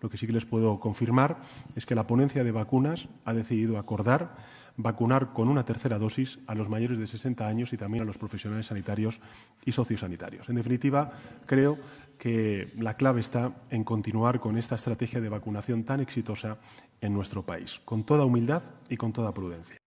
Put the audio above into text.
Lo que sí que les puedo confirmar es que la ponencia de vacunas ha decidido acordar vacunar con una tercera dosis a los mayores de 60 años y también a los profesionales sanitarios y sociosanitarios. En definitiva, creo que la clave está en continuar con esta estrategia de vacunación tan exitosa en nuestro país, con toda humildad y con toda prudencia.